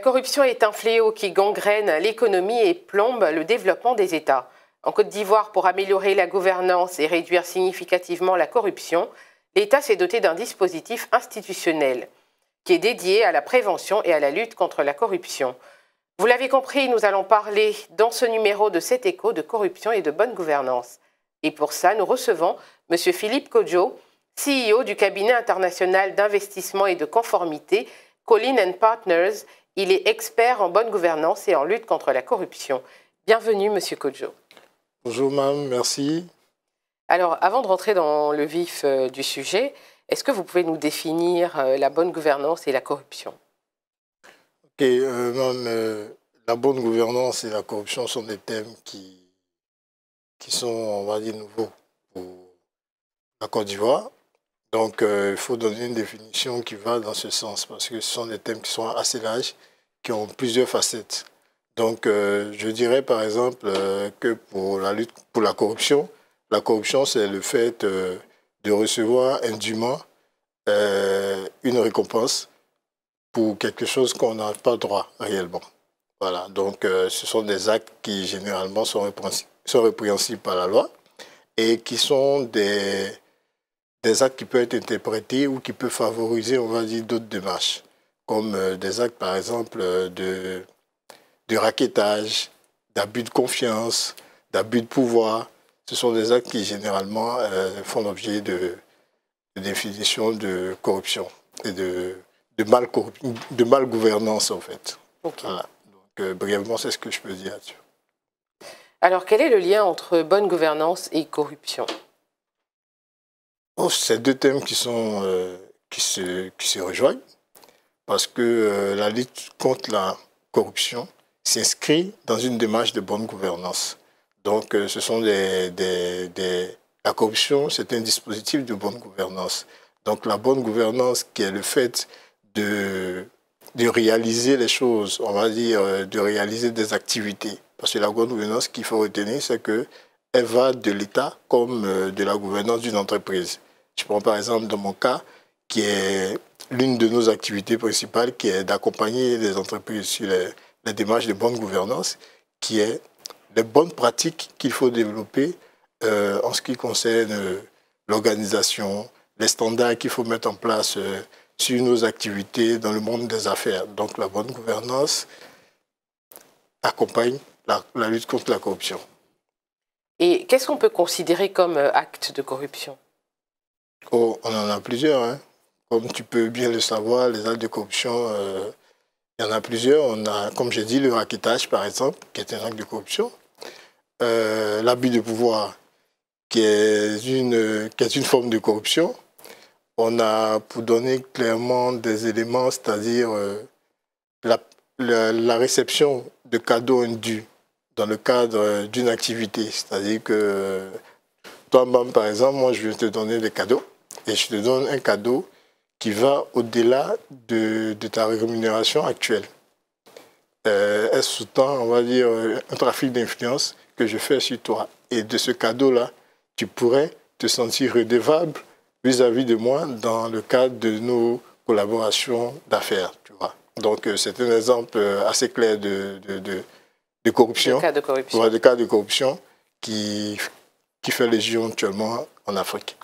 La corruption est un fléau qui gangrène l'économie et plombe le développement des États. En Côte d'Ivoire, pour améliorer la gouvernance et réduire significativement la corruption, l'État s'est doté d'un dispositif institutionnel qui est dédié à la prévention et à la lutte contre la corruption. Vous l'avez compris, nous allons parler dans ce numéro de cet écho de corruption et de bonne gouvernance. Et pour ça, nous recevons M. Philippe Kojo, CEO du cabinet international d'investissement et de conformité Colin Partners, il est expert en bonne gouvernance et en lutte contre la corruption. Bienvenue, Monsieur Kojo. Bonjour, madame. merci. Alors, avant de rentrer dans le vif euh, du sujet, est-ce que vous pouvez nous définir euh, la bonne gouvernance et la corruption Ok, euh, euh, la bonne gouvernance et la corruption sont des thèmes qui, qui sont, on va dire, nouveaux pour la Côte d'Ivoire. Donc, euh, il faut donner une définition qui va dans ce sens, parce que ce sont des thèmes qui sont assez larges, qui ont plusieurs facettes. Donc, euh, je dirais par exemple euh, que pour la lutte pour la corruption, la corruption, c'est le fait de recevoir indûment une récompense pour quelque chose qu'on n'a pas droit réellement. Voilà, donc ce sont des actes qui généralement sont répréhensibles par la loi et qui sont des des actes qui peuvent être interprétés ou qui peuvent favoriser, on va dire, d'autres démarches, comme euh, des actes, par exemple, euh, de, de raquettage, d'abus de confiance, d'abus de pouvoir. Ce sont des actes qui, généralement, euh, font l'objet de, de de corruption et de, mal, de mal gouvernance, en fait. Voilà. Donc, brièvement, c'est ce que je peux dire dessus Alors, quel est le lien entre bonne gouvernance et corruption ces c'est deux thèmes qui, sont, euh, qui, se, qui se rejoignent parce que euh, la lutte contre la corruption s'inscrit dans une démarche de bonne gouvernance. Donc, euh, ce sont des, des... la corruption, c'est un dispositif de bonne gouvernance. Donc, la bonne gouvernance qui est le fait de, de réaliser les choses, on va dire, de réaliser des activités. Parce que la bonne gouvernance qu'il faut retenir, c'est qu'elle va de l'État comme de la gouvernance d'une entreprise. Je prends par exemple dans mon cas, qui est l'une de nos activités principales, qui est d'accompagner les entreprises sur les, démarche démarches de bonne gouvernance, qui est les bonnes pratiques qu'il faut développer euh, en ce qui concerne euh, l'organisation, les standards qu'il faut mettre en place euh, sur nos activités dans le monde des affaires. Donc la bonne gouvernance accompagne la lutte contre la corruption. Et qu'est-ce qu'on peut considérer comme acte de corruption Oh, on en a plusieurs. Hein. Comme tu peux bien le savoir, les actes de corruption, euh, il y en a plusieurs. On a, comme j'ai dit, le raquettage, par exemple, qui est un acte de corruption. Euh, l'abus de pouvoir, qui est, une, est une forme de corruption. On a, pour donner clairement des éléments, c'est-à-dire euh, la, réception de cadeaux induits dans le cadre d'une activité. C'est-à-dire que toi-même, par exemple, moi, je vais te donner des cadeaux et je te donne un cadeau qui va au-delà de, ta rémunération actuelle. Euh, ce sous on va dire, euh, un trafic d'influence que je fais sur toi. Et de ce cadeau-là, tu pourrais te sentir redevable vis-à-vis de moi dans le cadre de nos collaborations d'affaires, tu vois. Donc, euh, c'est un exemple euh, assez clair de, de, corruption. Le cas de corruption. cas de corruption qui, qui fait légion actuellement en Afrique.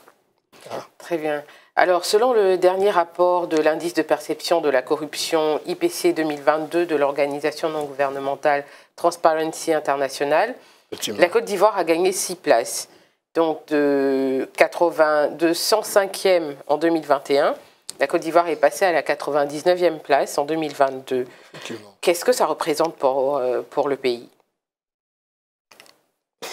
Très bien. Alors, selon le dernier rapport de l'indice de perception de la corruption IPC 2022 de l'organisation non gouvernementale Transparency International, la Côte d'Ivoire a gagné 6 places, donc de, 105e en 2021. La Côte d'Ivoire est passée à la 99e place en 2022. Qu'est-ce que ça représente pour, euh, pour le pays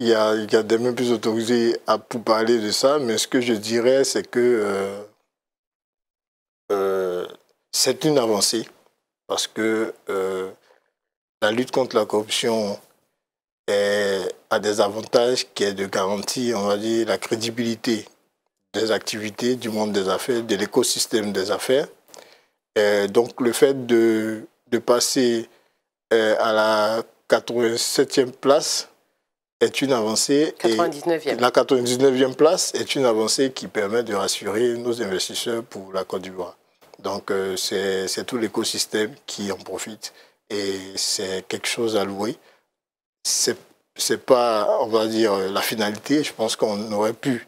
il y a, des même plus autorisés à, pour parler de ça, mais ce que je dirais, c'est que euh, euh, c'est une avancée parce que euh, la lutte contre la corruption a des avantages qui est de garantir, on va dire, la crédibilité des activités du monde des affaires, de l'écosystème des affaires. donc le fait de, de passer à la 87e place, une avancée. la 99e place est une avancée qui permet de rassurer nos investisseurs pour la Côte d'Ivoire. Donc euh, c'est tout l'écosystème qui en profite et c'est quelque chose à louer. C'est n'est pas, on va dire, la finalité. Je pense qu'on aurait pu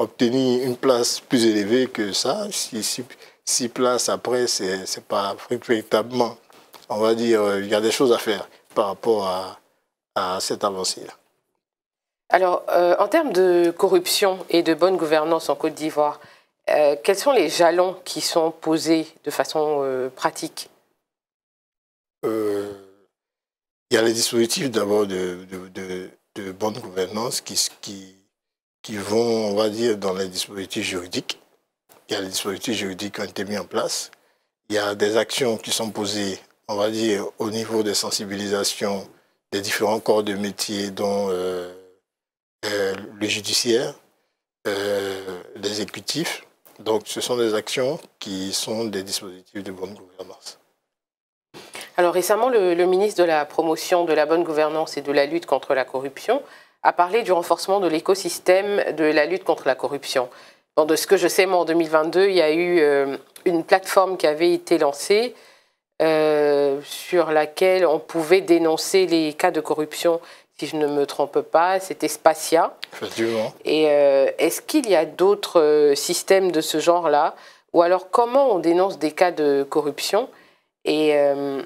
obtenir une place plus élevée que ça. Si, six places après, c'est pas véritablement. On va dire, euh, il y a des choses à faire par rapport à, à cette avancée-là. Alors, euh, en termes de corruption et de bonne gouvernance en Côte d'Ivoire, euh, quels sont les jalons qui sont posés de façon euh, pratique Il y a les dispositifs d'abord de, bonne gouvernance qui, vont, on va dire, dans les dispositifs juridiques. Il y a les dispositifs juridiques qui ont été mis en place. Il y a des actions qui sont posées, on va dire, au niveau des sensibilisations des différents corps de métier dont euh, le judiciaire, euh, l'exécutif. Donc ce sont des actions qui sont des dispositifs de bonne gouvernance. Alors récemment, le, ministre de la Promotion de la bonne gouvernance et de la lutte contre la corruption a parlé du renforcement de l'écosystème de la lutte contre la corruption. de ce que je sais, en 2022, il y a eu euh, une plateforme qui avait été lancée sur laquelle on pouvait dénoncer les cas de corruption si je ne me trompe pas, c'était Spacia. – Effectivement. Hein. Et euh, est-ce qu'il y a d'autres euh, systèmes de ce genre-là Ou alors comment on dénonce des cas de corruption Et euh,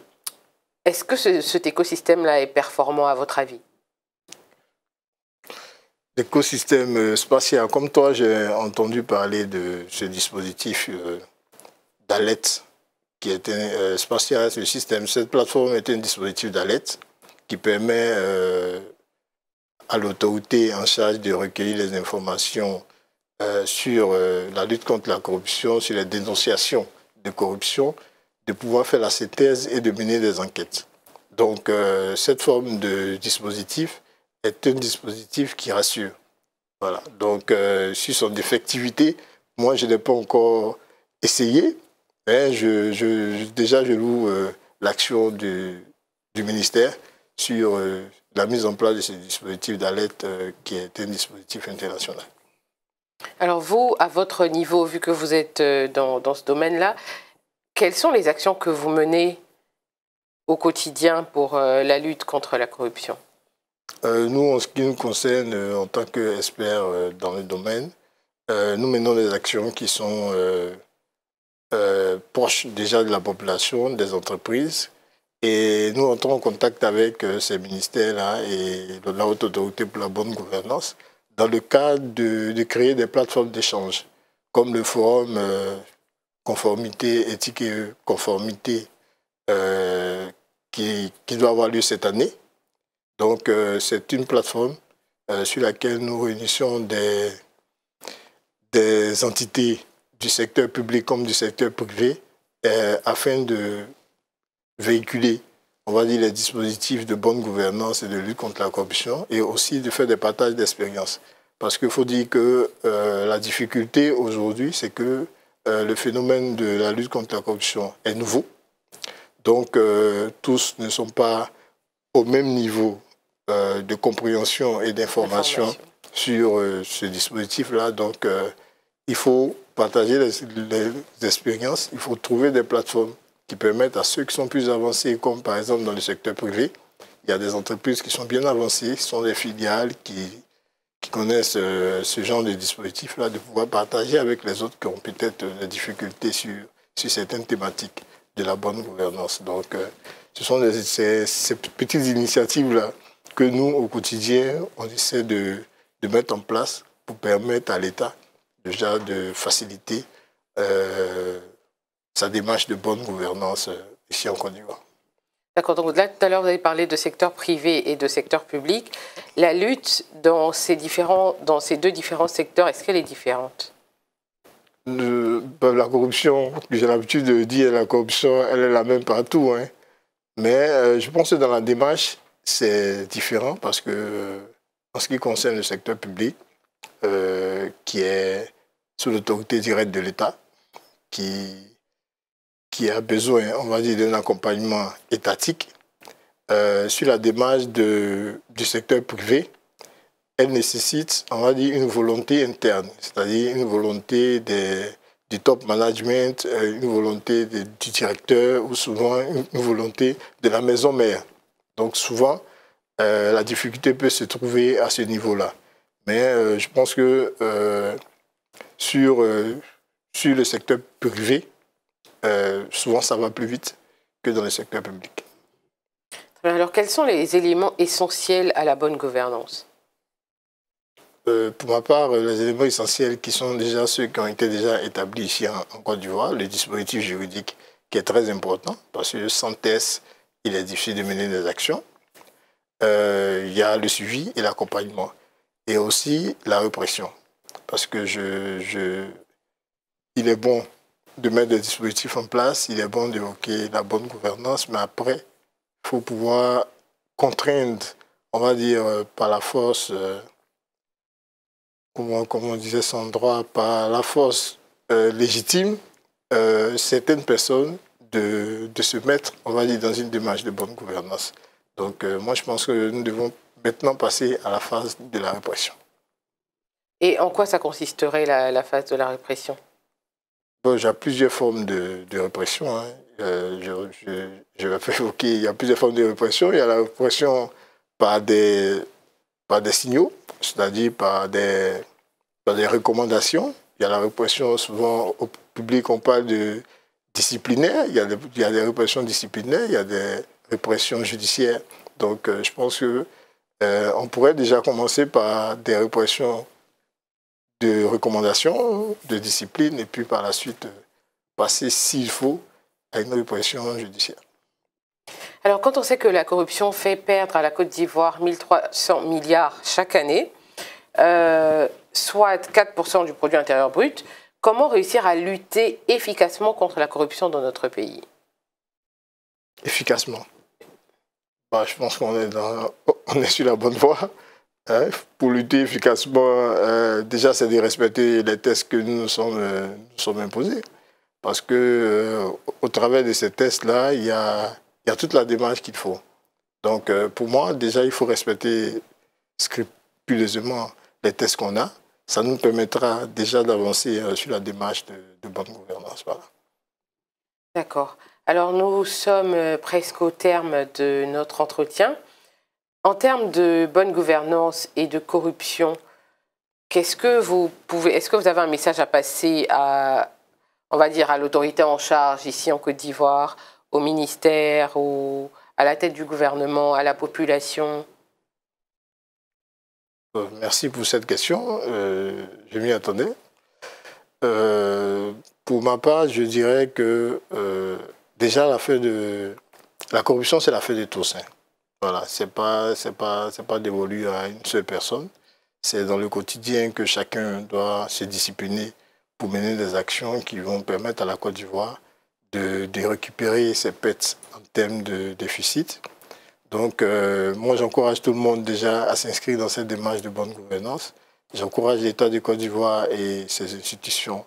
est-ce que cet écosystème-là est performant à votre avis L'écosystème Spacia, comme toi, j'ai entendu parler de ce dispositif d'alerte qui était spatial, ce système. Cette plateforme était un dispositif d'alerte qui permet euh, à l'autorité en charge de recueillir les informations euh, sur euh, la lutte contre la corruption, sur les dénonciations de corruption, de pouvoir faire la synthèse et de mener des enquêtes. Donc cette forme de dispositif est un dispositif qui rassure. Voilà. Donc sur son effectivité, moi je n'ai pas encore essayé, mais déjà je loue l'action du ministère sur euh, la mise en place de ce dispositif d'alerte euh, qui est un dispositif international. Alors vous, à votre niveau, vu que vous êtes euh, dans, dans ce domaine-là, quelles sont les actions que vous menez au quotidien pour la lutte contre la corruption Nous, en ce qui nous concerne, en tant qu'experts dans le domaine, nous menons des actions qui sont proches déjà de la population, des entreprises, et nous entrons en contact avec euh, ces ministères-là et la Haute Autorité pour la Bonne Gouvernance dans le cadre de, créer des plateformes d'échange, comme le forum euh, conformité, éthique et conformité euh, qui, doit avoir lieu cette année. Donc c'est une plateforme sur laquelle nous réunissons des entités du secteur public comme du secteur privé afin de véhiculer, on va dire, les dispositifs de bonne gouvernance et de lutte contre la corruption et aussi de faire des partages d'expériences. Parce qu'il faut dire que euh, la difficulté aujourd'hui, c'est que euh, le phénomène de la lutte contre la corruption est nouveau. Donc, euh, tous ne sont pas au même niveau de compréhension et d'information sur ce dispositif-là. Donc, il faut partager les expériences, il faut trouver des plateformes permettre à ceux qui sont plus avancés, comme par exemple dans le secteur privé, il y a des entreprises qui sont bien avancées, qui sont des filiales qui, qui connaissent euh, ce genre de dispositif-là, de pouvoir partager avec les autres qui ont peut-être des difficultés sur, sur certaines thématiques de la bonne gouvernance. Donc, euh, ce sont ces, petites initiatives-là que nous, au quotidien, on essaie de, de mettre en place pour permettre à l'État déjà de faciliter euh, sa démarche de bonne gouvernance euh, ici en Côte d'Ivoire. D'accord. Donc là, tout à l'heure, vous avez parlé de secteur privé et de secteur public. La lutte dans ces, différents, dans ces deux différents secteurs, est-ce qu'elle est différente bah, La corruption, j'ai l'habitude de dire, la corruption, elle est la même partout. Hein. Mais euh, je pense que dans la démarche, c'est différent parce que, en ce qui concerne le secteur public, euh, qui est sous l'autorité directe de l'État, qui qui a besoin, on va dire, d'un accompagnement étatique euh, sur la démarche de, du secteur privé. Elle nécessite, on va dire, une volonté interne, c'est-à-dire une volonté des, du top management, euh, une volonté du directeur ou souvent une, volonté de la maison mère. Donc souvent, euh, la difficulté peut se trouver à ce niveau-là. Mais je pense que sur, sur le secteur privé, euh, souvent ça va plus vite que dans le secteur public. Alors quels sont les éléments essentiels à la bonne gouvernance euh, pour ma part, euh, les éléments essentiels qui sont déjà ceux qui ont été déjà établis ici en, en Côte d'Ivoire, le dispositif juridique qui est très important, parce que sans test, il est difficile de mener des actions. il y a le suivi et l'accompagnement, et aussi la répression, parce que je, je, il est bon de mettre des dispositifs en place, il est bon d'évoquer la bonne gouvernance, mais après, il faut pouvoir contraindre, on va dire, euh, par la force, euh, comme on disait sans droit, par la force euh, légitime, certaines personnes de, de, se mettre, on va dire, dans une démarche de bonne gouvernance. Donc, moi, je pense que nous devons maintenant passer à la phase de la répression. Et en quoi ça consisterait la phase de la répression y j'ai plusieurs formes de, répression. Hein. Euh, je, je, vais évoquer, il y a plusieurs formes de répression. Il y a la répression par des, par des signaux, c'est-à-dire par des, des recommandations. Il y a la répression, souvent au public, on parle de disciplinaire. Il y a des, répressions disciplinaires, il y a des répressions judiciaires. Donc, euh, je pense qu'on euh, pourrait déjà commencer par des répressions de recommandations, de discipline, et puis par la suite euh, passer, s'il faut, à une répression judiciaire. Alors, quand on sait que la corruption fait perdre à la Côte d'Ivoire 1300 milliards chaque année, euh, soit 4% du produit intérieur brut, comment réussir à lutter efficacement contre la corruption dans notre pays Efficacement. Bah, je pense qu'on est, on est sur la bonne voie. Hein? pour lutter efficacement, hein, déjà, c'est de respecter les tests que nous nous sommes, euh, imposés. Parce que euh, au travers de ces tests-là, il y a, toute la démarche qu'il faut. Donc, euh, pour moi, déjà, il faut respecter scrupuleusement les tests qu'on a. Ça nous permettra déjà d'avancer sur la démarche de, de bonne gouvernance. Voilà. D'accord. Alors, nous sommes presque au terme de notre entretien. En termes de bonne gouvernance et de corruption, qu'est-ce que est-ce que vous avez un message à passer à, on va dire, à l'autorité en charge ici en Côte d'Ivoire, au ministère, à la tête du gouvernement, à la population euh, Merci pour cette question. Euh, je m'y attendais. Euh, pour ma part, je dirais que déjà la, de, la corruption, c'est la de tous. Voilà, ce n'est pas, c'est pas, c'est pas dévolu à une seule personne. C'est dans le quotidien que chacun doit se discipliner pour mener des actions qui vont permettre à la Côte d'Ivoire de, récupérer ses pètes en termes de déficit. Donc, euh, moi, j'encourage tout le monde déjà à s'inscrire dans cette démarche de bonne gouvernance. J'encourage l'État de Côte d'Ivoire et ses institutions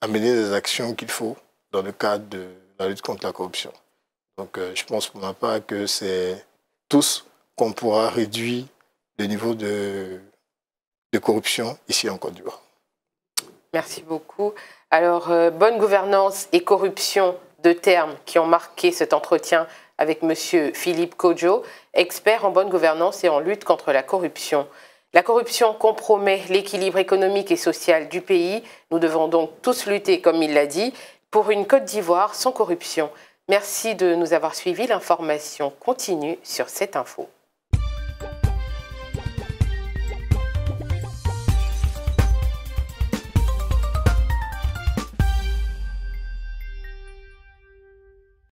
à mener les actions qu'il faut dans le cadre de la lutte contre la corruption. Donc, euh, je pense pour ma part que c'est tous qu'on pourra réduire le niveau de, corruption ici en Côte d'Ivoire. Merci beaucoup. Alors, euh, bonne gouvernance et corruption, deux termes qui ont marqué cet entretien avec Monsieur Philippe Kojo, expert en bonne gouvernance et en lutte contre la corruption. La corruption compromet l'équilibre économique et social du pays. Nous devons donc tous lutter, comme il l'a dit, pour une Côte d'Ivoire sans corruption. Merci de nous avoir suivis. L'information continue sur cette info.